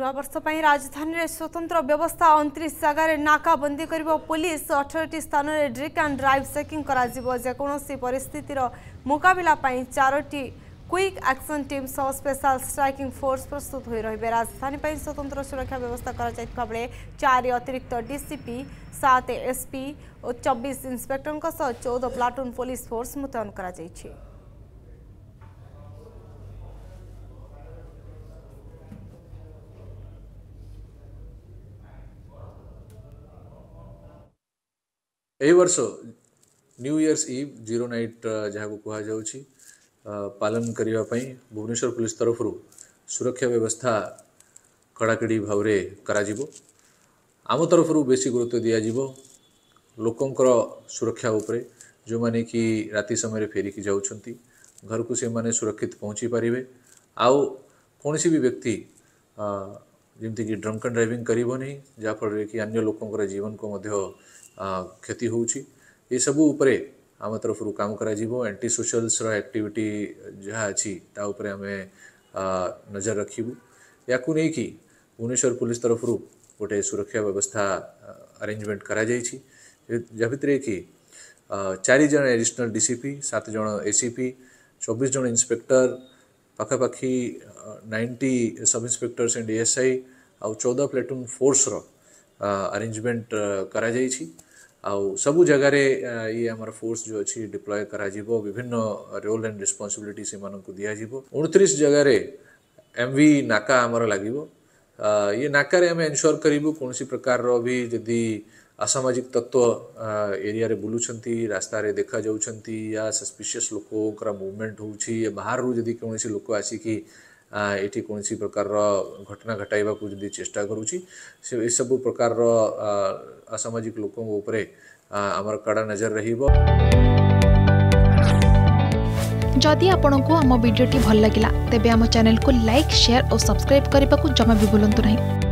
নূবর্ষ রাজধানীর স্বতন্ত্র ব্যবস্থা অনত্রিশ জায়গায় নাকাবন্দি করব পুলিশ অঠরটি স্থানের ড্রিক আন্ড ড্রাইভ চেকিং করা যেকোন পরিস্থিতির মোকাবিলা চারোটি কুইক আকশন টিম সহ স্পেশাল স্ট্রাইকিং ফোর্স প্রস্তুত হয়ে রহবে রাজধানী স্বতন্ত্র সুরক্ষা ব্যবস্থা করা বেড়ে চারি অতিরিক্ত ডিসিপি সাত এসপি ও চব্বিশ ইন্সপেক্টর চৌদ প্লাটুন পুলিশ ফোর্স মুতয়ন করা वर्ष new year's eve zero night जहाँ को कहुची पालन करने भुवनेश्वर पुलिस तरफ सुरक्षा व्यवस्था कड़ाकड़ी भाव आम तरफ बेस गुरुत्व दिजिव लोकंर सुरक्षा उपरे जो मैंने कि राति समय फेरिकी जाऊँगी घर को से सुरक्षित पहुँची पारे आउ भी व्यक्ति जमीक ड्रंक एंड ड्राइविंग करनी जहाँफल कि अगर लोक जीवन को मध्य क्षति हो सबू उपर आम तरफ काम कर एंटी सोशियालस एक्टिविटी जहाँ अच्छी तापर आम नजर रखू या कि भुवनेश्वर पुलिस तरफ गोटे सुरक्षा व्यवस्था अरेजमेंट कर कि चारजण एडिशनल डीसीपी सतज एसीपी चौबीस जन इन्स्पेक्टर পকপখি 90 সাব ইন্সপেক্টরস এন্ড এসআই আৰু 14 প্লেটুন ফোর্সৰ अरঞ্জমেন্ট কৰা হৈছে আৰু সবু জগাৰে ই আমাৰ ফোর্স যো আছে ডিপ্লয় কৰা জী ব বিভিন্ন ৰোল এন্ড ৰিস্পন্সিবিলিটি সিমানক দিয়া দিব 29 জগাৰে এমভি নাকা আমাৰ লাগিব এ নাকাৰে আমি এনሹৰ কৰিব কোনসি প্ৰকাৰৰ অভি যদি असामाजिक तत्व एरिया रे बुलूं रास्त देखा जा सस्पिशियस लोक मुवमेंट हो बाहर जी कौन लोक आसिकी ये कौन सी प्रकार घटना घटाइवा जी चेष्टा कर सब प्रकार असामाजिक लोक आम कड़ा नजर रदि आपण को आम भिडी भल लगा तेब चेल को लाइक सेयार और सब्सक्राइब करने को जमा भी बुलां नहीं